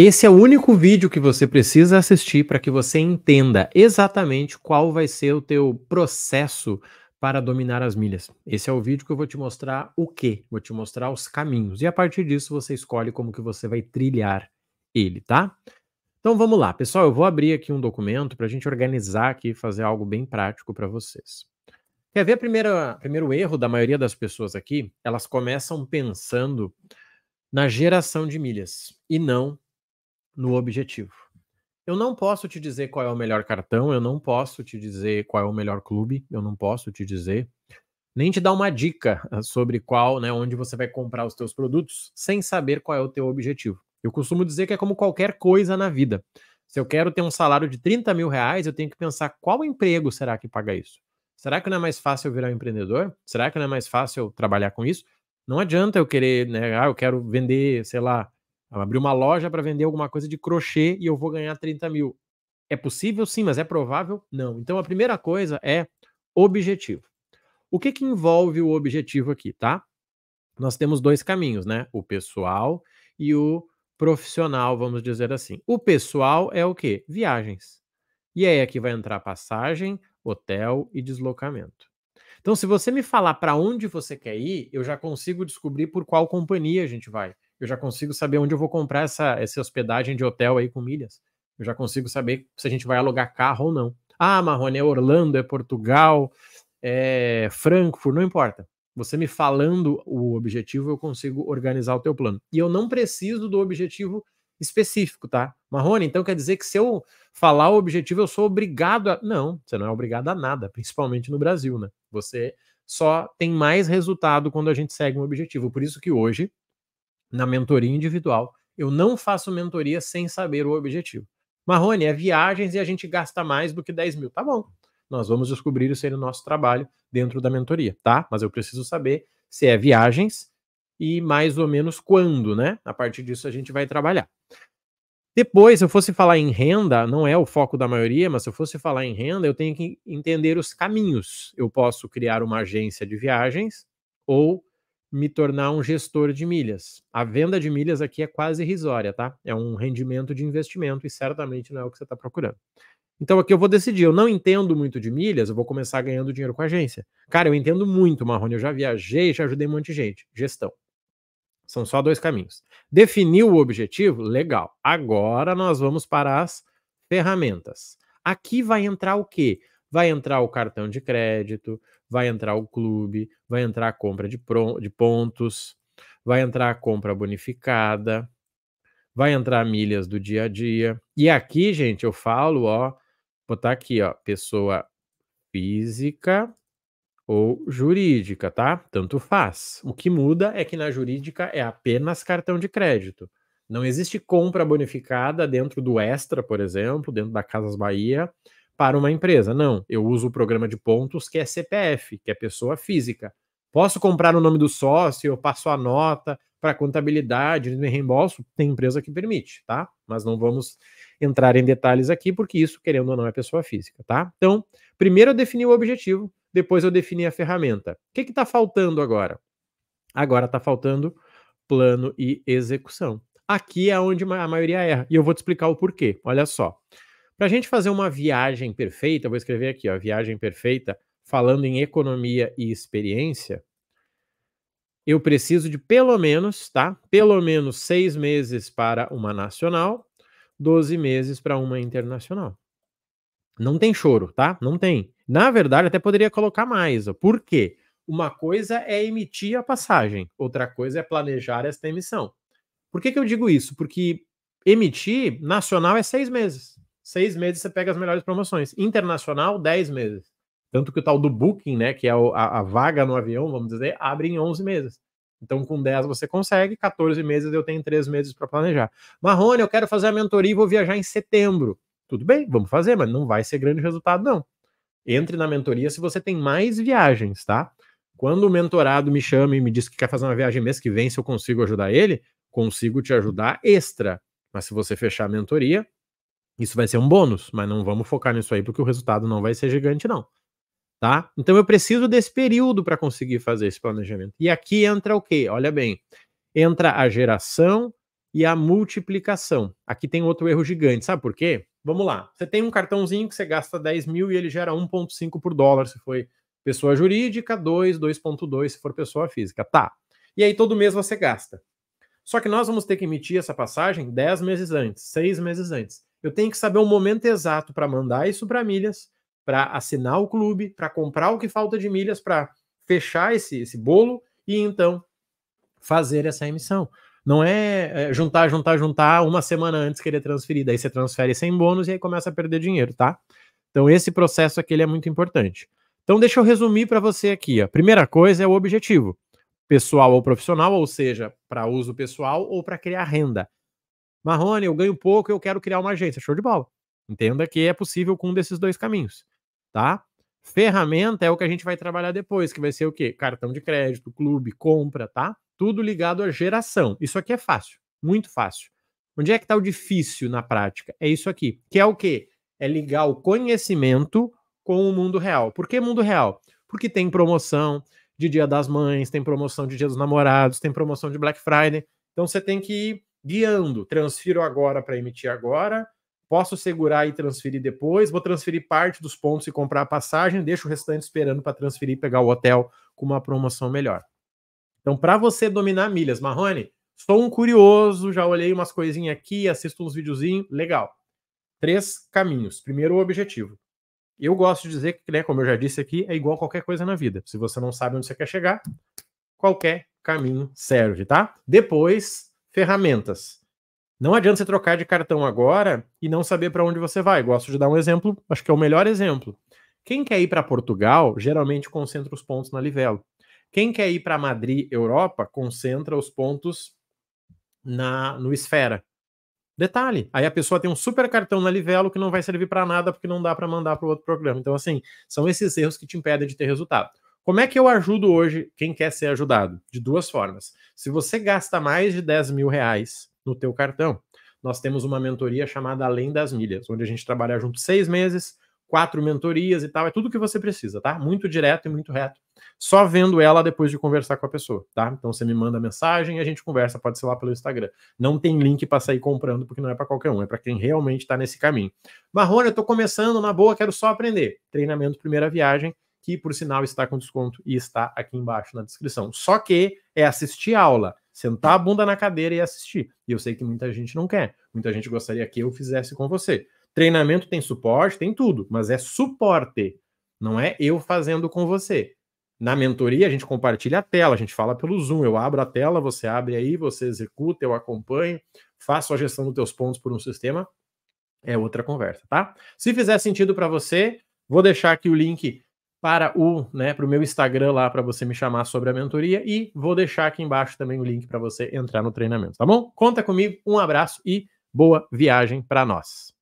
Esse é o único vídeo que você precisa assistir para que você entenda exatamente qual vai ser o teu processo para dominar as milhas. Esse é o vídeo que eu vou te mostrar o que, vou te mostrar os caminhos e a partir disso você escolhe como que você vai trilhar ele, tá? Então vamos lá, pessoal, eu vou abrir aqui um documento para a gente organizar aqui, e fazer algo bem prático para vocês. Quer ver a primeira, primeiro erro da maioria das pessoas aqui? Elas começam pensando na geração de milhas e não no objetivo. Eu não posso te dizer qual é o melhor cartão, eu não posso te dizer qual é o melhor clube, eu não posso te dizer nem te dar uma dica ah, sobre qual, né, onde você vai comprar os teus produtos, sem saber qual é o teu objetivo. Eu costumo dizer que é como qualquer coisa na vida. Se eu quero ter um salário de 30 mil reais, eu tenho que pensar qual emprego será que paga isso? Será que não é mais fácil eu virar um empreendedor? Será que não é mais fácil eu trabalhar com isso? Não adianta eu querer, né, ah, eu quero vender, sei lá, eu uma loja para vender alguma coisa de crochê e eu vou ganhar 30 mil. É possível? Sim, mas é provável? Não. Então a primeira coisa é objetivo. O que, que envolve o objetivo aqui, tá? Nós temos dois caminhos, né? O pessoal e o profissional, vamos dizer assim. O pessoal é o quê? Viagens. E aí aqui vai entrar passagem, hotel e deslocamento. Então, se você me falar para onde você quer ir, eu já consigo descobrir por qual companhia a gente vai eu já consigo saber onde eu vou comprar essa, essa hospedagem de hotel aí com milhas. Eu já consigo saber se a gente vai alugar carro ou não. Ah, Marrone, é Orlando, é Portugal, é Frankfurt, não importa. Você me falando o objetivo, eu consigo organizar o teu plano. E eu não preciso do objetivo específico, tá? Marrone, então quer dizer que se eu falar o objetivo, eu sou obrigado a. Não, você não é obrigado a nada, principalmente no Brasil, né? Você só tem mais resultado quando a gente segue um objetivo. Por isso que hoje na mentoria individual. Eu não faço mentoria sem saber o objetivo. Marrone, é viagens e a gente gasta mais do que 10 mil. Tá bom. Nós vamos descobrir isso aí no nosso trabalho dentro da mentoria, tá? Mas eu preciso saber se é viagens e mais ou menos quando, né? A partir disso a gente vai trabalhar. Depois, se eu fosse falar em renda, não é o foco da maioria, mas se eu fosse falar em renda, eu tenho que entender os caminhos. Eu posso criar uma agência de viagens ou me tornar um gestor de milhas. A venda de milhas aqui é quase irrisória, tá? É um rendimento de investimento e certamente não é o que você está procurando. Então aqui eu vou decidir, eu não entendo muito de milhas, eu vou começar ganhando dinheiro com a agência. Cara, eu entendo muito, Marrone, eu já viajei, já ajudei um monte de gente. Gestão. São só dois caminhos. Definiu o objetivo? Legal. Agora nós vamos para as ferramentas. Aqui vai entrar o quê? vai entrar o cartão de crédito, vai entrar o clube, vai entrar a compra de, de pontos, vai entrar a compra bonificada, vai entrar milhas do dia a dia. E aqui, gente, eu falo, ó, botar aqui, ó, pessoa física ou jurídica, tá? Tanto faz. O que muda é que na jurídica é apenas cartão de crédito. Não existe compra bonificada dentro do Extra, por exemplo, dentro da Casas Bahia, para uma empresa. Não, eu uso o programa de pontos que é CPF, que é pessoa física. Posso comprar o nome do sócio, eu passo a nota para contabilidade, me reembolso, tem empresa que permite, tá? Mas não vamos entrar em detalhes aqui, porque isso, querendo ou não, é pessoa física, tá? Então, primeiro eu defini o objetivo, depois eu defini a ferramenta. O que está faltando agora? Agora está faltando plano e execução. Aqui é onde a maioria erra, e eu vou te explicar o porquê. Olha só. Para a gente fazer uma viagem perfeita, vou escrever aqui, ó, viagem perfeita, falando em economia e experiência, eu preciso de pelo menos, tá? Pelo menos seis meses para uma nacional, 12 meses para uma internacional. Não tem choro, tá? Não tem. Na verdade, até poderia colocar mais. Ó. Por quê? Uma coisa é emitir a passagem, outra coisa é planejar esta emissão. Por que, que eu digo isso? Porque emitir nacional é seis meses seis meses você pega as melhores promoções. Internacional, dez meses. Tanto que o tal do Booking, né, que é a, a vaga no avião, vamos dizer, abre em 11 meses. Então, com 10 você consegue, 14 meses eu tenho 3 meses para planejar. Marrone, eu quero fazer a mentoria e vou viajar em setembro. Tudo bem, vamos fazer, mas não vai ser grande resultado, não. Entre na mentoria se você tem mais viagens, tá? Quando o mentorado me chama e me diz que quer fazer uma viagem mês que vem, se eu consigo ajudar ele, consigo te ajudar extra. Mas se você fechar a mentoria, isso vai ser um bônus, mas não vamos focar nisso aí porque o resultado não vai ser gigante, não. Tá? Então eu preciso desse período para conseguir fazer esse planejamento. E aqui entra o quê? Olha bem, entra a geração e a multiplicação. Aqui tem outro erro gigante, sabe por quê? Vamos lá. Você tem um cartãozinho que você gasta 10 mil e ele gera 1,5 por dólar se for pessoa jurídica, 2, 2,2 se for pessoa física. Tá. E aí todo mês você gasta. Só que nós vamos ter que emitir essa passagem 10 meses antes, 6 meses antes eu tenho que saber o momento exato para mandar isso para milhas, para assinar o clube, para comprar o que falta de milhas, para fechar esse, esse bolo e então fazer essa emissão. Não é, é juntar, juntar, juntar uma semana antes querer é transferir, daí você transfere sem bônus e aí começa a perder dinheiro, tá? Então esse processo aqui é muito importante. Então deixa eu resumir para você aqui. A primeira coisa é o objetivo, pessoal ou profissional, ou seja, para uso pessoal ou para criar renda. Marrone, eu ganho pouco, eu quero criar uma agência. Show de bola. Entenda que é possível com um desses dois caminhos, tá? Ferramenta é o que a gente vai trabalhar depois, que vai ser o quê? Cartão de crédito, clube, compra, tá? Tudo ligado à geração. Isso aqui é fácil, muito fácil. Onde é que está o difícil na prática? É isso aqui, que é o quê? É ligar o conhecimento com o mundo real. Por que mundo real? Porque tem promoção de Dia das Mães, tem promoção de Dia dos Namorados, tem promoção de Black Friday. Então você tem que ir guiando. Transfiro agora para emitir agora, posso segurar e transferir depois, vou transferir parte dos pontos e comprar a passagem, deixo o restante esperando para transferir e pegar o hotel com uma promoção melhor. Então, para você dominar milhas, Marrone, sou um curioso, já olhei umas coisinhas aqui, assisto uns videozinhos, legal. Três caminhos. Primeiro, o objetivo. Eu gosto de dizer que, né, como eu já disse aqui, é igual qualquer coisa na vida. Se você não sabe onde você quer chegar, qualquer caminho serve, tá? Depois, ferramentas. Não adianta você trocar de cartão agora e não saber para onde você vai. Gosto de dar um exemplo, acho que é o melhor exemplo. Quem quer ir para Portugal, geralmente concentra os pontos na Livelo. Quem quer ir para Madrid, Europa, concentra os pontos na no Esfera. Detalhe, aí a pessoa tem um super cartão na Livelo que não vai servir para nada porque não dá para mandar para outro programa. Então, assim, são esses erros que te impedem de ter resultado. Como é que eu ajudo hoje quem quer ser ajudado? De duas formas. Se você gasta mais de 10 mil reais no teu cartão, nós temos uma mentoria chamada Além das Milhas, onde a gente trabalha junto seis meses, quatro mentorias e tal. É tudo o que você precisa, tá? Muito direto e muito reto. Só vendo ela depois de conversar com a pessoa, tá? Então você me manda mensagem e a gente conversa, pode ser lá pelo Instagram. Não tem link para sair comprando, porque não é para qualquer um, é para quem realmente está nesse caminho. Marrone, eu tô começando na boa, quero só aprender. Treinamento primeira viagem, que por sinal está com desconto e está aqui embaixo na descrição. Só que é assistir a aula, sentar a bunda na cadeira e assistir. E eu sei que muita gente não quer, muita gente gostaria que eu fizesse com você. Treinamento tem suporte, tem tudo, mas é suporte, não é eu fazendo com você. Na mentoria, a gente compartilha a tela, a gente fala pelo Zoom. Eu abro a tela, você abre aí, você executa, eu acompanho, faço a gestão dos teus pontos por um sistema. É outra conversa, tá? Se fizer sentido para você, vou deixar aqui o link para o, né, para o meu Instagram lá para você me chamar sobre a mentoria e vou deixar aqui embaixo também o link para você entrar no treinamento, tá bom? Conta comigo, um abraço e boa viagem para nós.